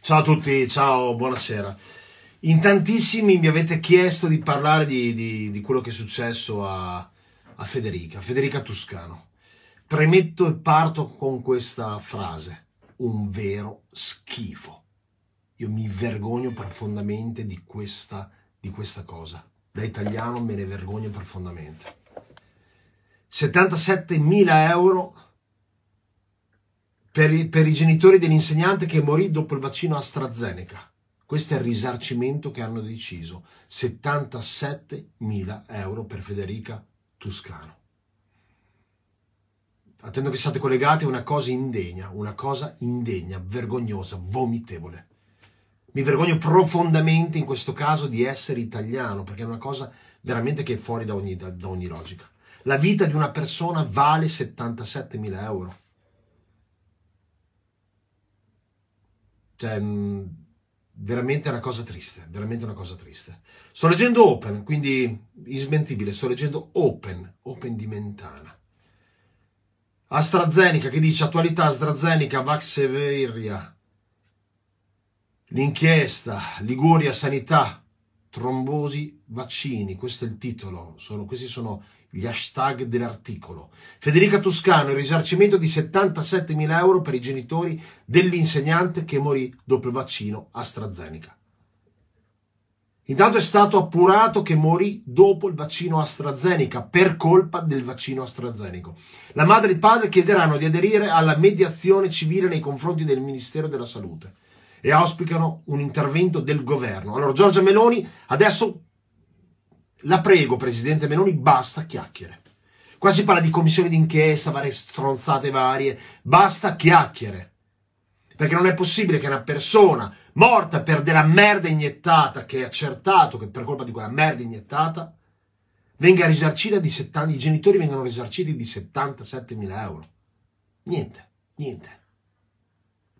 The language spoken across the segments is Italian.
Ciao a tutti, ciao, buonasera. In tantissimi mi avete chiesto di parlare di, di, di quello che è successo a, a Federica, Federica Toscano. Premetto e parto con questa frase, un vero schifo. Io mi vergogno profondamente di questa, di questa cosa. Da italiano me ne vergogno profondamente. 77.000 euro per i, per i genitori dell'insegnante che morì dopo il vaccino AstraZeneca. Questo è il risarcimento che hanno deciso, 77.000 euro per Federica Toscano. Attendo che siate collegati, è una cosa indegna, una cosa indegna, vergognosa, vomitevole. Mi vergogno profondamente in questo caso di essere italiano, perché è una cosa veramente che è fuori da ogni, da, da ogni logica. La vita di una persona vale 77.000 euro. Cioè, veramente una cosa triste, veramente una cosa triste. Sto leggendo Open, quindi ismentibile, sto leggendo Open, Open di Mentana. AstraZeneca che dice attualità AstraZeneca, Vax Severia, l'inchiesta, Liguria Sanità, trombosi, vaccini, questo è il titolo, sono, questi sono gli hashtag dell'articolo. Federica Toscano, il risarcimento di 77.000 euro per i genitori dell'insegnante che morì dopo il vaccino AstraZeneca. Intanto è stato appurato che morì dopo il vaccino AstraZeneca per colpa del vaccino AstraZeneca. La madre e il padre chiederanno di aderire alla mediazione civile nei confronti del Ministero della Salute e auspicano un intervento del governo. Allora Giorgia Meloni adesso la prego, presidente Meloni, basta chiacchiere. Qua si parla di commissione d'inchiesta, varie stronzate varie, basta chiacchiere. Perché non è possibile che una persona morta per della merda iniettata, che è accertato che per colpa di quella merda iniettata, venga risarcita di 70, i genitori vengano risarciti di 77.000 euro. Niente, niente.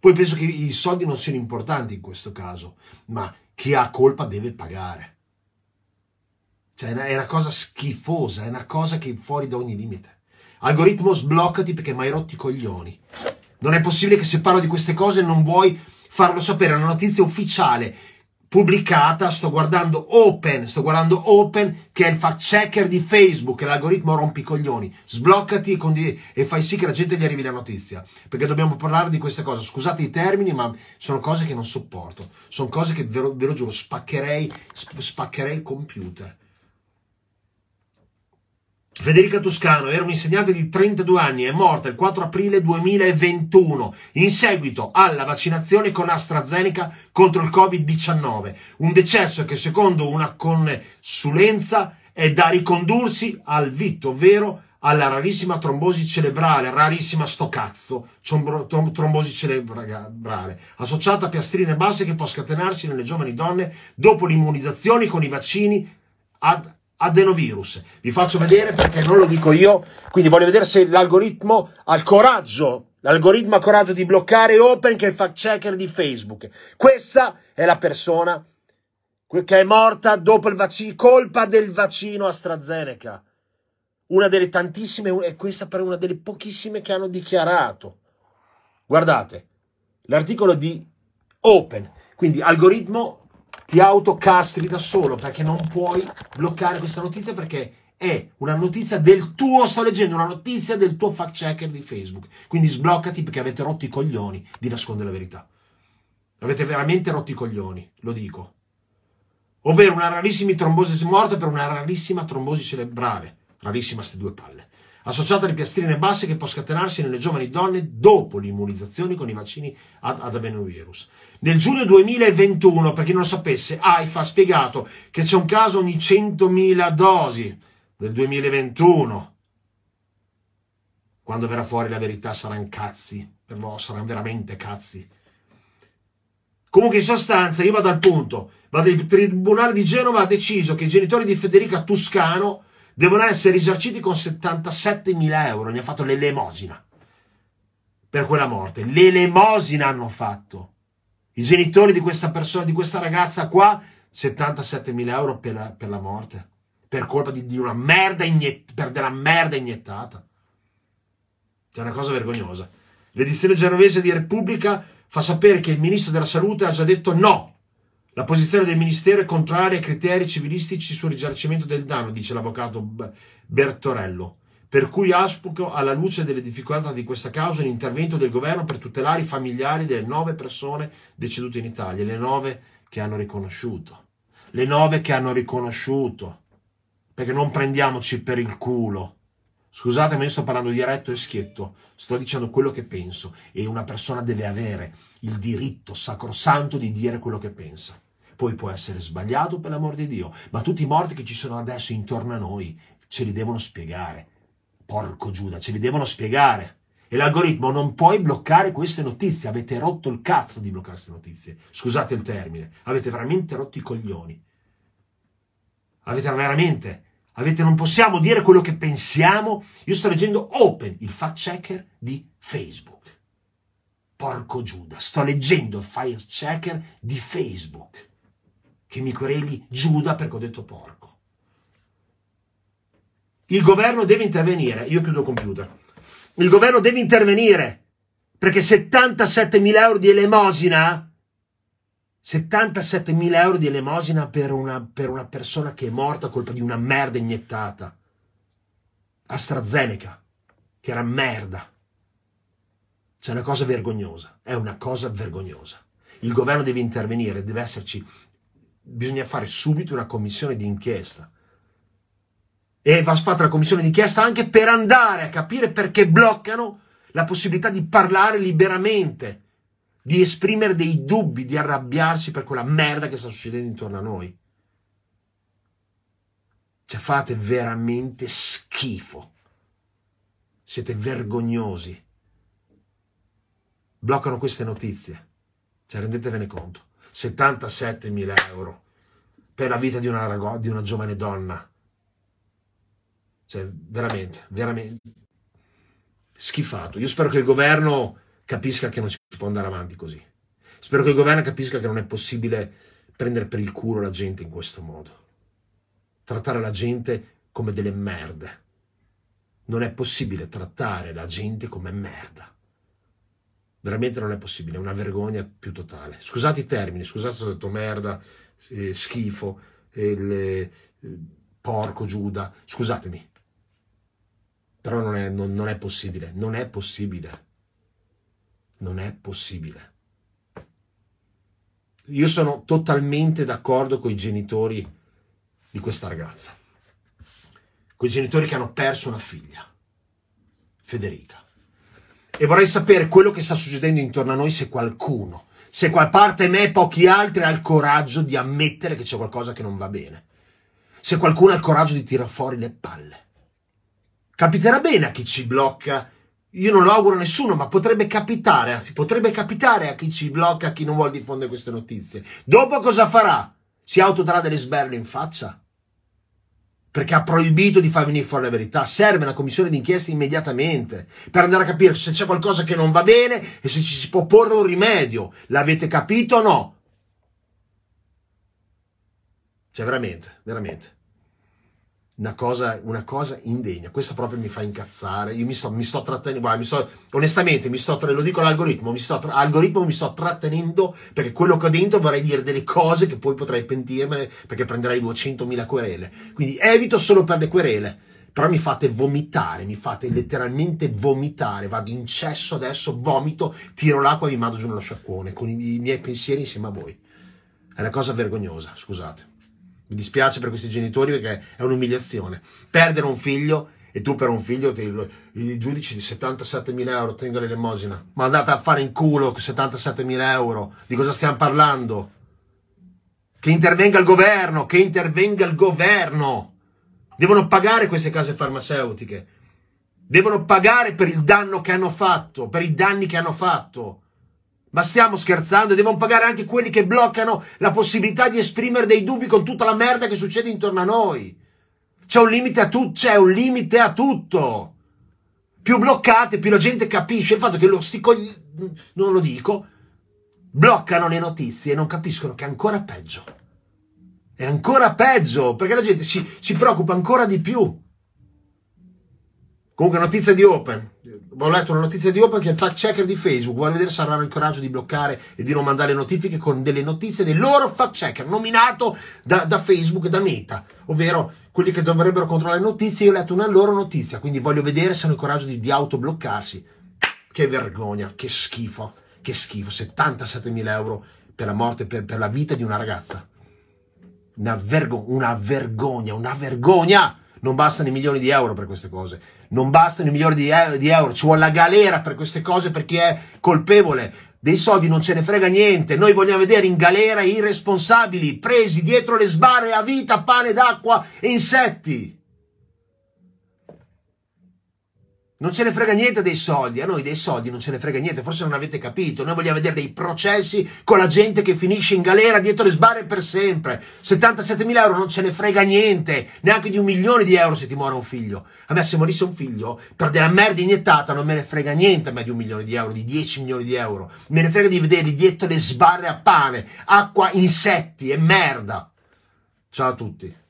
Poi penso che i soldi non siano importanti in questo caso, ma chi ha colpa deve pagare. Cioè è una cosa schifosa, è una cosa che è fuori da ogni limite. Algoritmo sbloccati perché mi hai rotto i coglioni. Non è possibile che se parlo di queste cose non vuoi farlo sapere, è una notizia ufficiale pubblicata, sto guardando Open, sto guardando Open che è il fact checker di Facebook, è l'algoritmo rompi i coglioni. Sbloccati e fai sì che la gente gli arrivi la notizia, perché dobbiamo parlare di queste cose, scusate i termini ma sono cose che non sopporto, sono cose che ve lo, ve lo giuro, spaccherei, sp- spaccherei il computer. Federica Toscano era un'insegnante di 32 anni, e è morta il 4 aprile 2021 in seguito alla vaccinazione con AstraZeneca contro il Covid-19. Un decesso che secondo una consulenza è da ricondursi al vitto, ovvero alla rarissima trombosi cerebrale, rarissima sto cazzo, trombosi cerebrale, associata a piastrine basse che può scatenarsi nelle giovani donne dopo l'immunizzazione con i vaccini ad adenovirus. Vi faccio vedere perché non lo dico io, quindi voglio vedere se l'algoritmo ha il coraggio, l'algoritmo ha coraggio di bloccare Open che è il fact checker di Facebook. Questa è la persona che è morta dopo il vaccino, colpa del vaccino AstraZeneca. Una delle tantissime, e questa per una delle pochissime che hanno dichiarato. Guardate, l'articolo di Open, quindi algoritmo ti autocastri da solo perché non puoi bloccare questa notizia perché è una notizia del tuo, sto leggendo una notizia del tuo fact checker di Facebook. Quindi sbloccati perché avete rotto i coglioni di nascondere la verità. Avete veramente rotto i coglioni, lo dico. Ovvero una rarissima trombosi morta per una rarissima trombosi cerebrale. Rarissima ste due palle associata alle piastrine basse che può scatenarsi nelle giovani donne dopo l'immunizzazione con i vaccini ad, ad adenovirus. Nel giugno 2021, per chi non lo sapesse, AIFA ha spiegato che c'è un caso ogni 100.000 dosi del 2021. Quando verrà fuori la verità saranno cazzi, per voi saranno veramente cazzi. Comunque in sostanza io vado al punto, vado, il Tribunale di Genova ha deciso che i genitori di Federica Toscano devono essere risarciti con 77.000 euro. Gli ha fatto l'elemosina per quella morte. L'elemosina hanno fatto. I genitori di questa persona, di questa ragazza qua, 77.000 euro per la, per la morte. Per colpa di, di una merda, ignett- per della merda iniettata. C'è una cosa vergognosa. L'edizione genovese di Repubblica fa sapere che il ministro della salute ha già detto no la posizione del Ministero è contraria ai criteri civilistici sul risarcimento del danno, dice l'avvocato Bertorello, per cui auspico, alla luce delle difficoltà di questa causa, l'intervento del governo per tutelare i familiari delle nove persone decedute in Italia, le nove che hanno riconosciuto. Le nove che hanno riconosciuto. Perché non prendiamoci per il culo. Scusate, ma io sto parlando diretto e schietto, sto dicendo quello che penso e una persona deve avere il diritto sacrosanto di dire quello che pensa. Poi può essere sbagliato per l'amor di Dio, ma tutti i morti che ci sono adesso intorno a noi ce li devono spiegare. Porco Giuda, ce li devono spiegare. E l'algoritmo non puoi bloccare queste notizie, avete rotto il cazzo di bloccare queste notizie. Scusate il termine, avete veramente rotto i coglioni. Avete veramente Avete, non possiamo dire quello che pensiamo. Io sto leggendo Open, il fact checker di Facebook. Porco Giuda, sto leggendo il fact checker di Facebook che mi credi Giuda perché ho detto porco. Il governo deve intervenire, io chiudo il computer, il governo deve intervenire perché 77 mila euro di elemosina 77 mila euro di elemosina per una, per una, persona che è morta a colpa di una merda iniettata. AstraZeneca, che era merda. C'è cioè, una cosa vergognosa, è una cosa vergognosa. Il governo deve intervenire, deve esserci bisogna fare subito una commissione di inchiesta. E va fatta la commissione di inchiesta anche per andare a capire perché bloccano la possibilità di parlare liberamente, di esprimere dei dubbi, di arrabbiarsi per quella merda che sta succedendo intorno a noi. Cioè fate veramente schifo. Siete vergognosi. Bloccano queste notizie. Cioè rendetevene conto. 77 mila euro per la vita di una, ragazza, di una giovane donna. Cioè, veramente, veramente schifato. Io spero che il governo capisca che non si può andare avanti così. Spero che il governo capisca che non è possibile prendere per il culo la gente in questo modo. Trattare la gente come delle merde. Non è possibile trattare la gente come merda veramente non è possibile, è una vergogna più totale. Scusate i termini, scusate se ho detto merda, eh, schifo, eh, eh, porco Giuda, scusatemi. Però non è, non, non è possibile, non è possibile. Non è possibile. Io sono totalmente d'accordo con i genitori di questa ragazza, con i genitori che hanno perso una figlia, Federica e vorrei sapere quello che sta succedendo intorno a noi se qualcuno, se a parte me e pochi altri ha il coraggio di ammettere che c'è qualcosa che non va bene, se qualcuno ha il coraggio di tirar fuori le palle. Capiterà bene a chi ci blocca, io non lo auguro a nessuno, ma potrebbe capitare, anzi potrebbe capitare a chi ci blocca, a chi non vuole diffondere queste notizie. Dopo cosa farà? Si autotrà delle sberle in faccia? perché ha proibito di far venire fuori la verità. Serve una commissione d'inchiesta immediatamente per andare a capire se c'è qualcosa che non va bene e se ci si può porre un rimedio. L'avete capito o no? Cioè, veramente, veramente una cosa, una cosa, indegna. Questa proprio mi fa incazzare. Io mi sto, mi sto trattenendo, mi sto, onestamente, mi sto, lo dico all'algoritmo, mi sto, algoritmo mi sto trattenendo perché quello che ho dentro vorrei dire delle cose che poi potrei pentirmene perché prenderai 200.000 querele. Quindi evito solo per le querele. Però mi fate vomitare, mi fate letteralmente vomitare. Vado in cesso adesso, vomito, tiro l'acqua e vi mando giù nello sciacquone con i miei pensieri insieme a voi. È una cosa vergognosa, scusate. Mi dispiace per questi genitori perché è un'umiliazione. Perdere un figlio e tu per un figlio ti, i giudici di 77.000 euro ottengo l'elemosina. Ma andate a fare in culo con 77.000 euro. Di cosa stiamo parlando? Che intervenga il governo, che intervenga il governo. Devono pagare queste case farmaceutiche. Devono pagare per il danno che hanno fatto, per i danni che hanno fatto. Ma stiamo scherzando, devono pagare anche quelli che bloccano la possibilità di esprimere dei dubbi con tutta la merda che succede intorno a noi. C'è un limite a, tutto, c'è un limite a tutto. Più bloccate, più la gente capisce il fatto che lo stico... non lo dico, bloccano le notizie e non capiscono che è ancora peggio. È ancora peggio, perché la gente si, si preoccupa ancora di più. Comunque, notizia di Open ho letto una notizia di Open che il fact checker di Facebook vuole vedere se avranno il coraggio di bloccare e di non mandare notifiche con delle notizie del loro fact checker nominato da, da Facebook, da Meta, ovvero quelli che dovrebbero controllare le notizie. Io ho letto una loro notizia, quindi voglio vedere se hanno il coraggio di, di autobloccarsi. Che vergogna, che schifo, che schifo. 77.000 euro per la morte, per, per la vita di una ragazza. Una, vergo- una vergogna, una vergogna non bastano i milioni di euro per queste cose, non bastano i milioni di, di euro, ci vuole la galera per queste cose per chi è colpevole, dei soldi non ce ne frega niente, noi vogliamo vedere in galera i responsabili presi dietro le sbarre a vita, pane d'acqua e insetti. Non ce ne frega niente dei soldi, a noi dei soldi non ce ne frega niente, forse non avete capito. Noi vogliamo vedere dei processi con la gente che finisce in galera dietro le sbarre per sempre. 77 mila euro non ce ne frega niente, neanche di un milione di euro se ti muore un figlio. A me se morisse un figlio, per della merda iniettata non me ne frega niente a me di un milione di euro, di 10 milioni di euro. Me ne frega di vederli dietro le sbarre a pane, acqua, insetti e merda. Ciao a tutti.